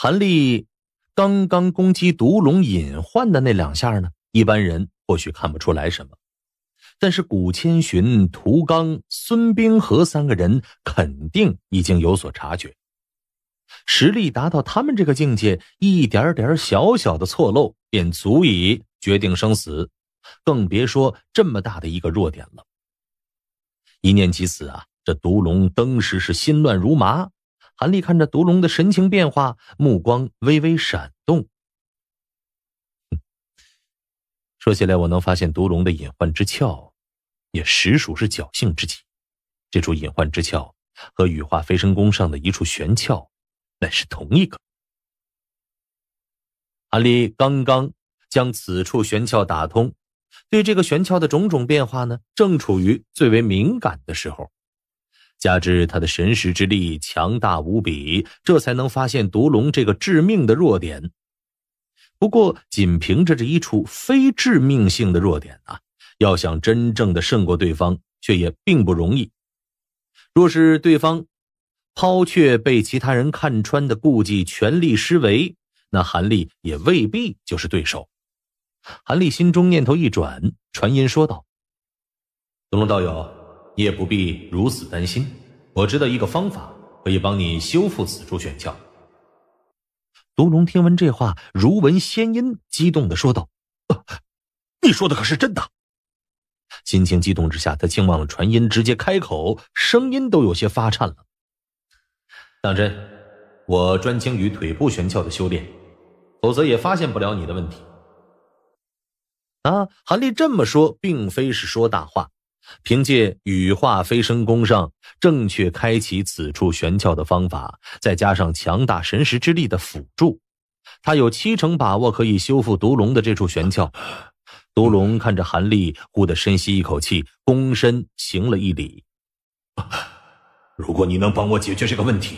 韩立刚刚攻击毒龙隐患的那两下呢？一般人或许看不出来什么，但是古千寻、屠刚、孙冰河三个人肯定已经有所察觉。实力达到他们这个境界，一点点小小的错漏便足以决定生死，更别说这么大的一个弱点了。一念及此啊，这毒龙登时是心乱如麻。韩立看着毒龙的神情变化，目光微微闪动。说起来，我能发现毒龙的隐患之窍，也实属是侥幸之极。这处隐患之窍和羽化飞升功上的一处玄窍，乃是同一个。韩立刚刚将此处玄窍打通，对这个玄窍的种种变化呢，正处于最为敏感的时候。加之他的神识之力强大无比，这才能发现毒龙这个致命的弱点。不过，仅凭着这一处非致命性的弱点啊，要想真正的胜过对方，却也并不容易。若是对方抛却被其他人看穿的顾忌，全力施为，那韩立也未必就是对手。韩立心中念头一转，传音说道：“毒龙道友。”你也不必如此担心，我知道一个方法可以帮你修复此处玄窍。毒龙听闻这话，如闻仙音，激动的说道：“你说的可是真的？”心情激动之下，他竟忘了传音，直接开口，声音都有些发颤了。“当真，我专精于腿部玄窍的修炼，否则也发现不了你的问题。”啊，韩立这么说，并非是说大话。凭借羽化飞升功上正确开启此处玄窍的方法，再加上强大神识之力的辅助，他有七成把握可以修复毒龙的这处玄窍。毒龙看着韩立，忽地深吸一口气，躬身行了一礼：“如果你能帮我解决这个问题，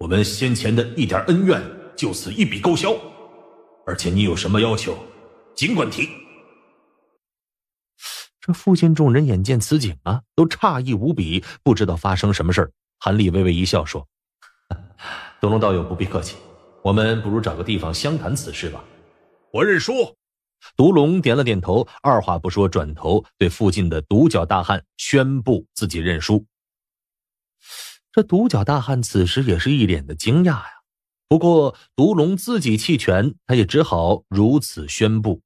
我们先前的一点恩怨就此一笔勾销。而且你有什么要求，尽管提。”这附近众人眼见此景啊，都诧异无比，不知道发生什么事儿。韩立微微一笑说：“独龙道友不必客气，我们不如找个地方相谈此事吧。”我认输。毒龙点了点头，二话不说，转头对附近的独角大汉宣布自己认输。这独角大汉此时也是一脸的惊讶呀，不过毒龙自己弃权，他也只好如此宣布。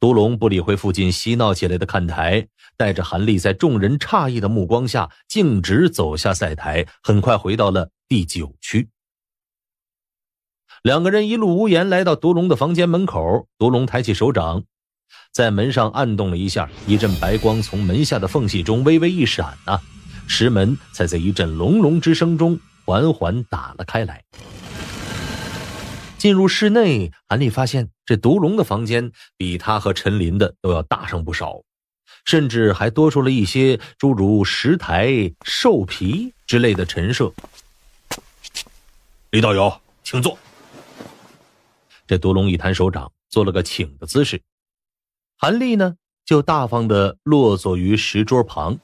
独龙不理会附近嬉闹起来的看台，带着韩立在众人诧异的目光下，径直走下赛台，很快回到了第九区。两个人一路无言来到独龙的房间门口，独龙抬起手掌，在门上按动了一下，一阵白光从门下的缝隙中微微一闪，啊，石门才在一阵隆隆之声中缓缓打了开来。进入室内，韩立发现这毒龙的房间比他和陈林的都要大上不少，甚至还多出了一些诸如石台、兽皮之类的陈设。李道友，请坐。这毒龙一摊手掌，做了个请的姿势。韩立呢，就大方的落座于石桌旁，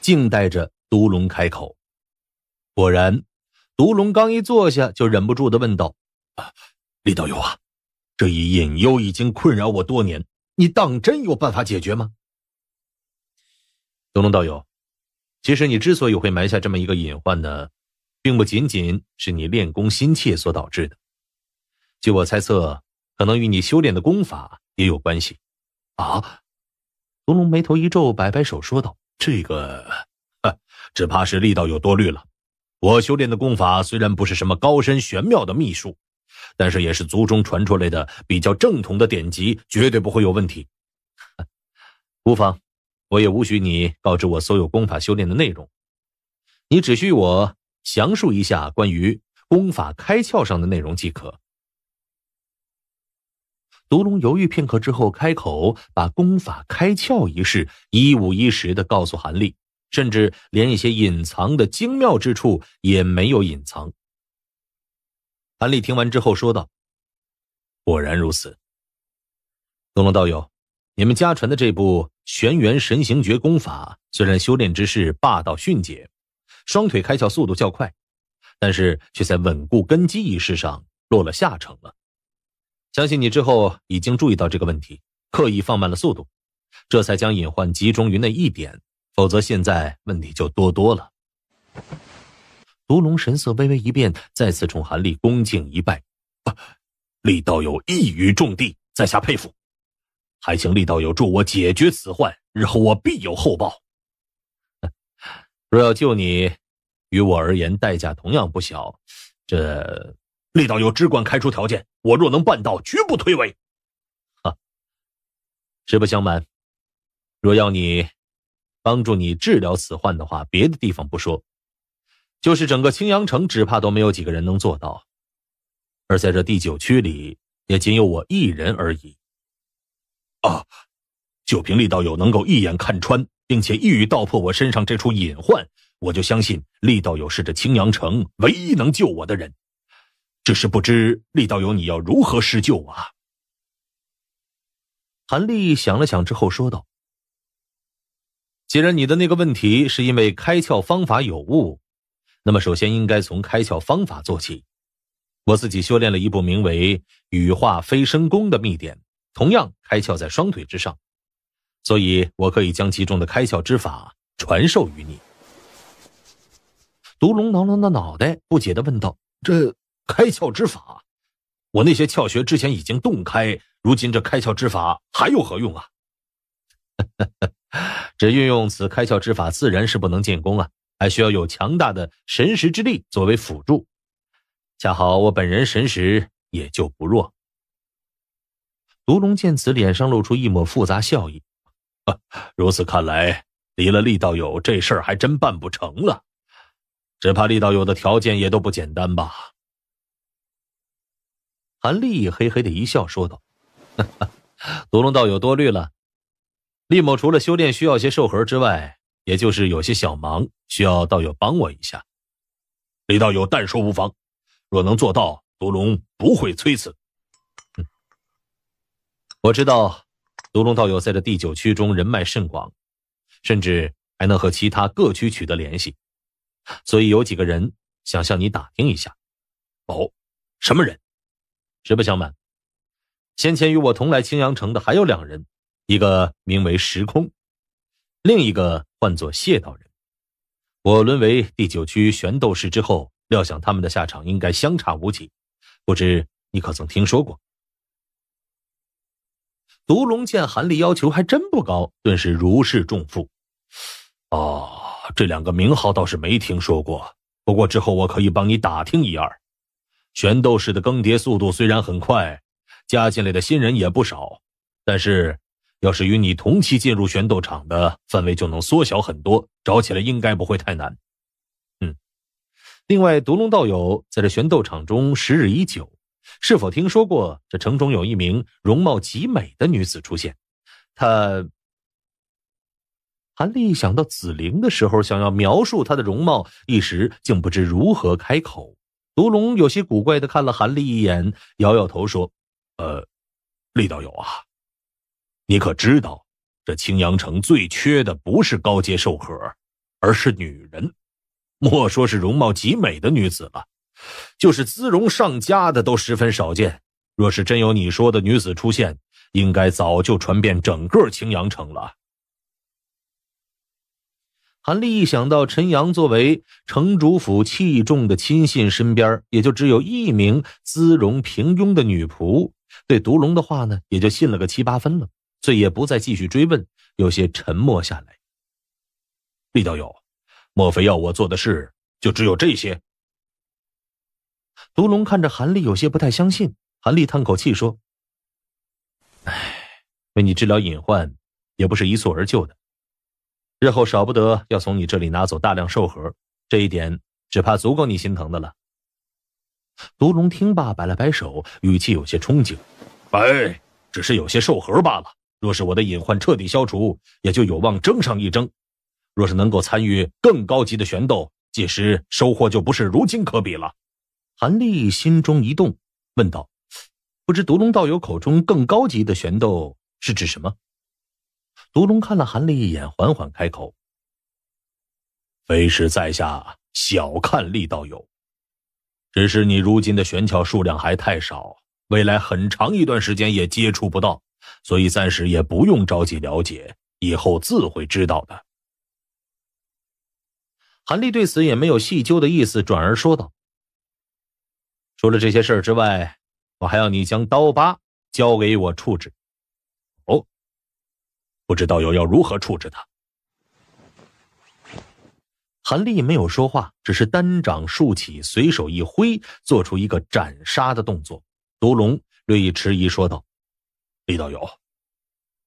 静待着毒龙开口。果然，毒龙刚一坐下，就忍不住的问道。啊，李道友啊，这一隐忧已经困扰我多年，你当真有办法解决吗？龙龙道友，其实你之所以会埋下这么一个隐患呢，并不仅仅是你练功心切所导致的，据我猜测，可能与你修炼的功法也有关系。啊！龙龙眉头一皱，摆摆手说道：“这个，只怕是力道友多虑了。我修炼的功法虽然不是什么高深玄妙的秘术。”但是也是族中传出来的比较正统的典籍，绝对不会有问题。无 妨，我也无需你告知我所有功法修炼的内容，你只需我详述一下关于功法开窍上的内容即可。毒龙犹豫片刻之后，开口把功法开窍一事一五一十的告诉韩立，甚至连一些隐藏的精妙之处也没有隐藏。韩立听完之后说道：“果然如此，龙龙道友，你们家传的这部玄元神行诀功法，虽然修炼之势霸道迅捷，双腿开窍速度较快，但是却在稳固根基一事上落了下乘了。相信你之后已经注意到这个问题，刻意放慢了速度，这才将隐患集中于那一点，否则现在问题就多多了。”独龙神色微微一变，再次冲韩立恭敬一拜：“啊，厉道友一语中地，在下佩服。还请厉道友助我解决此患，日后我必有厚报。若要救你，于我而言代价同样不小。这厉道友只管开出条件，我若能办到，绝不推诿。哈，实不相瞒，若要你帮助你治疗此患的话，别的地方不说。”就是整个青阳城，只怕都没有几个人能做到，而在这第九区里，也仅有我一人而已。啊！就凭厉道友能够一眼看穿，并且一语道破我身上这处隐患，我就相信厉道友是这青阳城唯一能救我的人。只是不知厉道友你要如何施救啊？韩立想了想之后说道：“既然你的那个问题是因为开窍方法有误。”那么首先应该从开窍方法做起。我自己修炼了一部名为“羽化飞升功”的秘典，同样开窍在双腿之上，所以我可以将其中的开窍之法传授于你。毒龙挠挠的脑袋，不解的问道：“这开窍之法，我那些窍穴之前已经洞开，如今这开窍之法还有何用啊？”“ 只运用此开窍之法，自然是不能建功啊。”还需要有强大的神识之力作为辅助，恰好我本人神识也就不弱。毒龙见此，脸上露出一抹复杂笑意：“ 如此看来，离了厉道友，这事儿还真办不成了。只怕厉道友的条件也都不简单吧？”韩立嘿嘿的一笑，说道：“独 龙道友多虑了，厉某除了修炼需要些兽核之外……”也就是有些小忙需要道友帮我一下，李道友但说无妨，若能做到，毒龙不会催辞。嗯，我知道毒龙道友在这第九区中人脉甚广，甚至还能和其他各区取得联系，所以有几个人想向你打听一下。哦，什么人？实不相瞒，先前与我同来青阳城的还有两人，一个名为时空。另一个唤作谢道人，我沦为第九区玄斗士之后，料想他们的下场应该相差无几。不知你可曾听说过？毒龙见韩立要求还真不高，顿时如释重负。哦，这两个名号倒是没听说过，不过之后我可以帮你打听一二。玄斗士的更迭速度虽然很快，加进来的新人也不少，但是。要是与你同期进入玄斗场的范围就能缩小很多，找起来应该不会太难。嗯，另外，独龙道友在这玄斗场中时日已久，是否听说过这城中有一名容貌极美的女子出现？他，韩立想到紫菱的时候，想要描述她的容貌，一时竟不知如何开口。独龙有些古怪的看了韩立一眼，摇摇头说：“呃，李道友啊。”你可知道，这青阳城最缺的不是高阶兽核，而是女人。莫说是容貌极美的女子了，就是姿容上佳的都十分少见。若是真有你说的女子出现，应该早就传遍整个青阳城了。韩立一想到陈阳作为城主府器重的亲信，身边也就只有一名姿容平庸的女仆，对毒龙的话呢，也就信了个七八分了。遂也不再继续追问，有些沉默下来。李道友，莫非要我做的事就只有这些？毒龙看着韩立，有些不太相信。韩立叹口气说：“哎，为你治疗隐患，也不是一蹴而就的。日后少不得要从你这里拿走大量兽核，这一点只怕足够你心疼的了。”毒龙听罢，摆了摆手，语气有些憧憬：“哎，只是有些兽核罢了。”若是我的隐患彻底消除，也就有望争上一争。若是能够参与更高级的玄斗，届时收获就不是如今可比了。韩立心中一动，问道：“不知毒龙道友口中更高级的玄斗是指什么？”毒龙看了韩立一眼，缓缓开口：“非是在下小看厉道友，只是你如今的玄窍数量还太少，未来很长一段时间也接触不到。”所以暂时也不用着急了解，以后自会知道的。韩立对此也没有细究的意思，转而说道：“除了这些事儿之外，我还要你将刀疤交给我处置。”哦，不知道友要如何处置他？韩立没有说话，只是单掌竖起，随手一挥，做出一个斩杀的动作。毒龙略一迟疑，说道。李道友，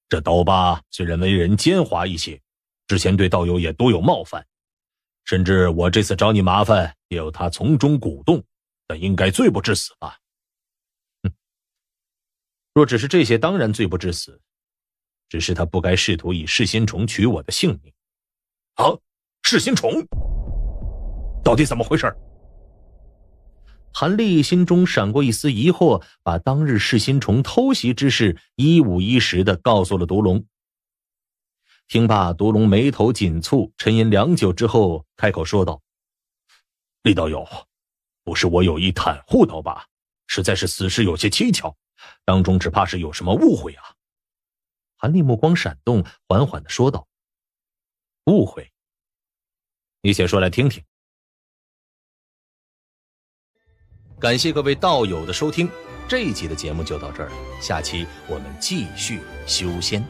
这刀疤虽然为人奸猾一些，之前对道友也多有冒犯，甚至我这次找你麻烦也有他从中鼓动，但应该罪不至死吧？哼，若只是这些，当然罪不至死。只是他不该试图以噬心虫取我的性命。啊，噬心虫，到底怎么回事？韩立心中闪过一丝疑惑，把当日噬心虫偷袭之事一五一十的告诉了毒龙。听罢，毒龙眉头紧蹙，沉吟良久之后，开口说道：“李道友，不是我有意袒护刀吧？实在是此事有些蹊跷，当中只怕是有什么误会啊。”韩立目光闪动，缓缓的说道：“误会？你且说来听听。”感谢各位道友的收听，这一集的节目就到这儿，下期我们继续修仙。